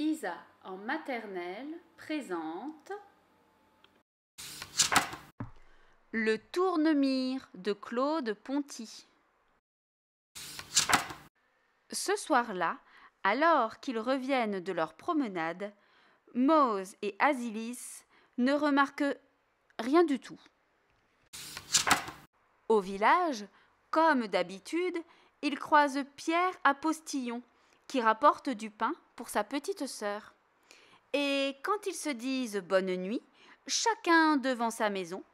Isa en maternelle présente Le tournemire de Claude Ponty. Ce soir-là, alors qu'ils reviennent de leur promenade, Mose et Asilis ne remarquent rien du tout. Au village, comme d'habitude, ils croisent Pierre à Postillon, qui rapporte du pain pour sa petite sœur. Et quand ils se disent bonne nuit, chacun devant sa maison,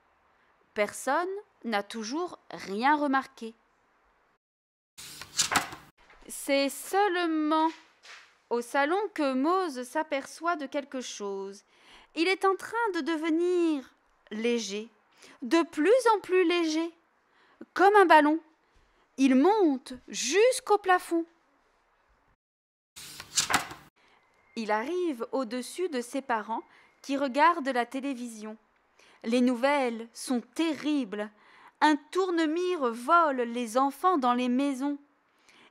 personne n'a toujours rien remarqué. C'est seulement au salon que Mose s'aperçoit de quelque chose. Il est en train de devenir léger, de plus en plus léger, comme un ballon. Il monte jusqu'au plafond. Il arrive au-dessus de ses parents qui regardent la télévision. Les nouvelles sont terribles. Un tournemire vole les enfants dans les maisons.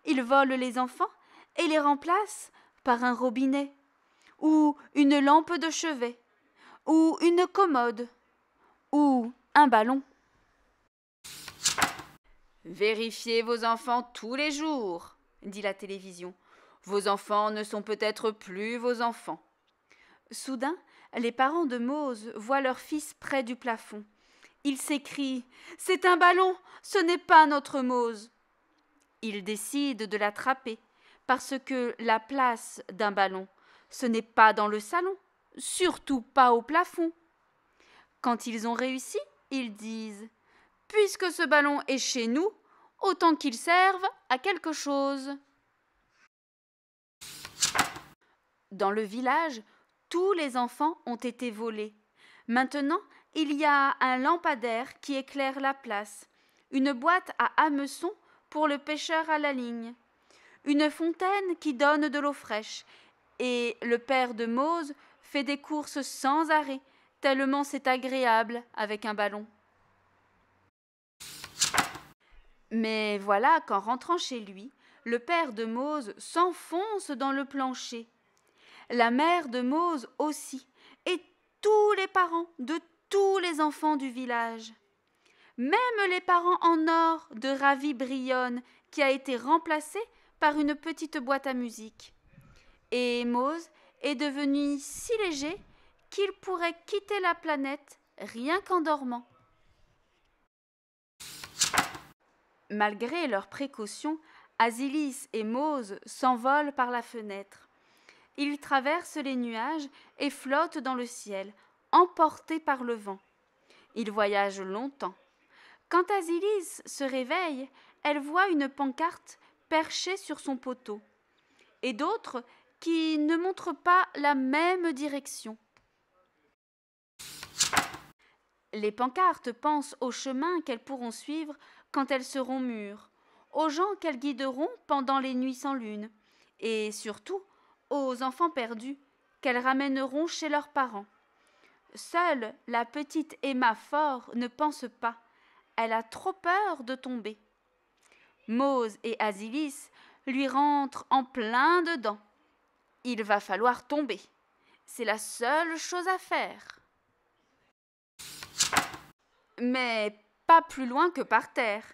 Il vole les enfants et les remplace par un robinet, ou une lampe de chevet, ou une commode, ou un ballon. Vérifiez vos enfants tous les jours, dit la télévision, vos enfants ne sont peut-être plus vos enfants. Soudain, les parents de Mose voient leur fils près du plafond. Ils s'écrient C'est un ballon, ce n'est pas notre Mose. Ils décident de l'attraper, parce que la place d'un ballon, ce n'est pas dans le salon, surtout pas au plafond. Quand ils ont réussi, ils disent Puisque ce ballon est chez nous, autant qu'il serve à quelque chose. Dans le village, tous les enfants ont été volés. Maintenant, il y a un lampadaire qui éclaire la place, une boîte à hameçons pour le pêcheur à la ligne, une fontaine qui donne de l'eau fraîche, et le père de Mose fait des courses sans arrêt, tellement c'est agréable avec un ballon. Mais voilà qu'en rentrant chez lui, le père de Mose s'enfonce dans le plancher la mère de Mose aussi, et tous les parents de tous les enfants du village. Même les parents en or de Ravi Brionne, qui a été remplacé par une petite boîte à musique. Et Mose est devenu si léger qu'il pourrait quitter la planète rien qu'en dormant. Malgré leurs précautions, Asilis et Mose s'envolent par la fenêtre il traverse les nuages et flotte dans le ciel, emporté par le vent. Il voyage longtemps. Quand Asilis se réveille, elle voit une pancarte perchée sur son poteau, et d'autres qui ne montrent pas la même direction. Les pancartes pensent au chemin qu'elles pourront suivre quand elles seront mûres, aux gens qu'elles guideront pendant les nuits sans lune, et surtout aux enfants perdus qu'elles ramèneront chez leurs parents. Seule la petite Emma Fort ne pense pas. Elle a trop peur de tomber. Mose et Asilis lui rentrent en plein dedans. Il va falloir tomber. C'est la seule chose à faire. Mais pas plus loin que par terre.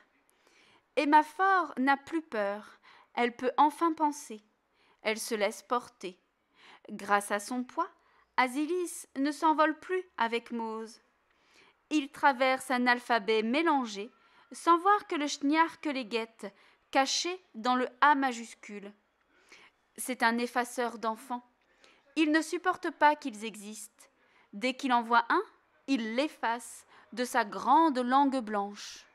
Emma Fort n'a plus peur. Elle peut enfin penser elle se laisse porter. Grâce à son poids, Asilis ne s'envole plus avec Mose. Il traverse un alphabet mélangé, sans voir que le que les guette, caché dans le A majuscule. C'est un effaceur d'enfants. Il ne supporte pas qu'ils existent. Dès qu'il en voit un, il l'efface de sa grande langue blanche.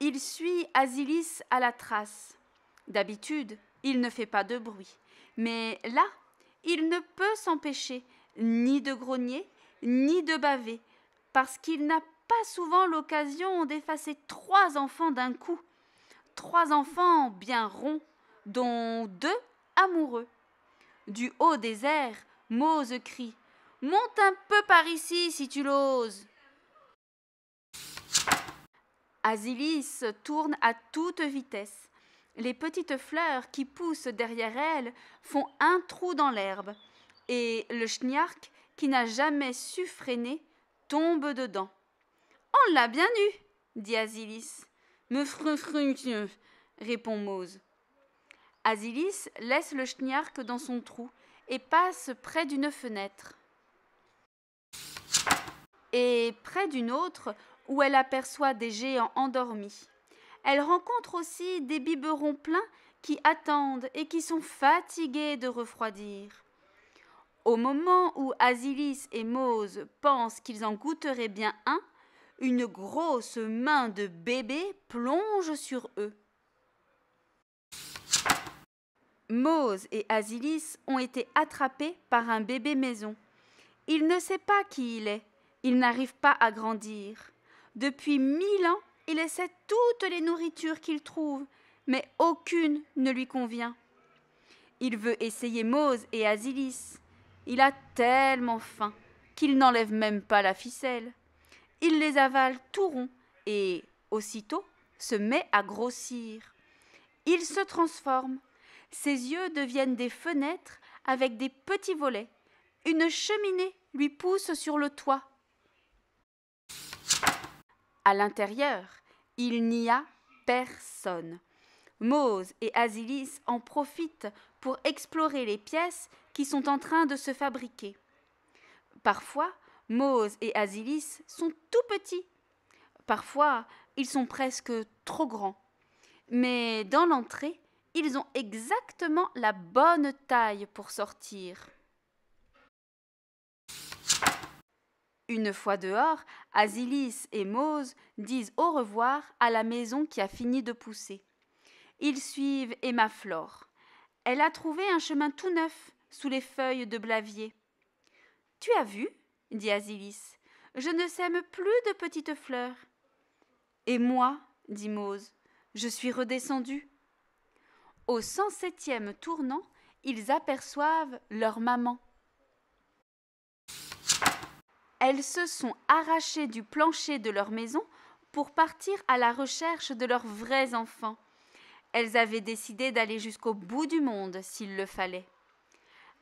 Il suit Asilis à la trace. D'habitude, il ne fait pas de bruit, mais là, il ne peut s'empêcher ni de grogner, ni de baver, parce qu'il n'a pas souvent l'occasion d'effacer trois enfants d'un coup. Trois enfants bien ronds, dont deux amoureux. Du haut des airs, Mose crie Monte un peu par ici si tu l'oses. Asilis tourne à toute vitesse. Les petites fleurs qui poussent derrière elle font un trou dans l'herbe, et le schniark, qui n'a jamais su freiner, tombe dedans. On l'a bien eu, dit Asilis. Me frumfrumtieux, répond Mose. Asilis laisse le schniark dans son trou et passe près d'une fenêtre. Et près d'une autre, où elle aperçoit des géants endormis elle rencontre aussi des biberons pleins qui attendent et qui sont fatigués de refroidir. Au moment où Asilis et Mose pensent qu'ils en goûteraient bien un, une grosse main de bébé plonge sur eux. Mose et Asilis ont été attrapés par un bébé maison. Il ne sait pas qui il est, il n'arrive pas à grandir. Depuis mille ans, il essaie toutes les nourritures qu'il trouve, mais aucune ne lui convient. Il veut essayer Mose et Asilis. Il a tellement faim qu'il n'enlève même pas la ficelle. Il les avale tout rond et, aussitôt, se met à grossir. Il se transforme. Ses yeux deviennent des fenêtres avec des petits volets. Une cheminée lui pousse sur le toit. À l'intérieur, il n'y a personne. Mose et Asilis en profitent pour explorer les pièces qui sont en train de se fabriquer. Parfois, Mose et Asilis sont tout petits. Parfois, ils sont presque trop grands. Mais dans l'entrée, ils ont exactement la bonne taille pour sortir. Une fois dehors, Asilis et Mose disent au revoir à la maison qui a fini de pousser. Ils suivent Emma Flore. Elle a trouvé un chemin tout neuf sous les feuilles de blavier. Tu as vu dit Asilis. Je ne sème plus de petites fleurs. Et moi dit Mose. Je suis redescendue. Au cent septième tournant, ils aperçoivent leur maman. Elles se sont arrachées du plancher de leur maison pour partir à la recherche de leurs vrais enfants. Elles avaient décidé d'aller jusqu'au bout du monde s'il le fallait.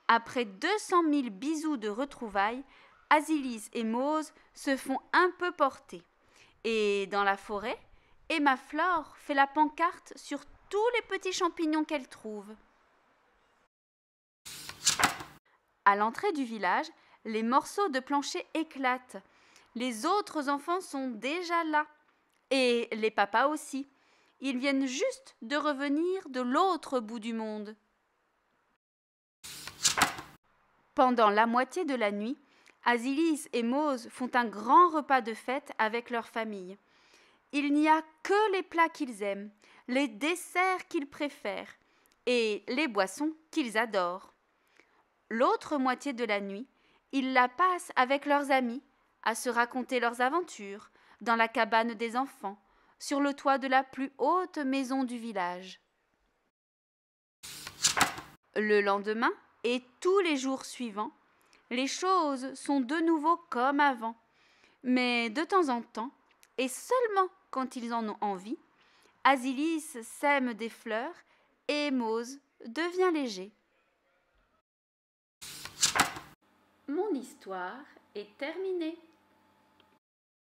Après 200 000 bisous de retrouvailles, Asilis et Mose se font un peu porter. Et dans la forêt, Emma Flore fait la pancarte sur tous les petits champignons qu'elle trouve. À l'entrée du village, les morceaux de plancher éclatent. Les autres enfants sont déjà là. Et les papas aussi. Ils viennent juste de revenir de l'autre bout du monde. Pendant la moitié de la nuit, Asilis et Mose font un grand repas de fête avec leur famille. Il n'y a que les plats qu'ils aiment, les desserts qu'ils préfèrent et les boissons qu'ils adorent. L'autre moitié de la nuit, ils la passent avec leurs amis, à se raconter leurs aventures, dans la cabane des enfants, sur le toit de la plus haute maison du village. Le lendemain et tous les jours suivants, les choses sont de nouveau comme avant. Mais de temps en temps, et seulement quand ils en ont envie, Asilis sème des fleurs et Mose devient léger. Mon histoire est terminée.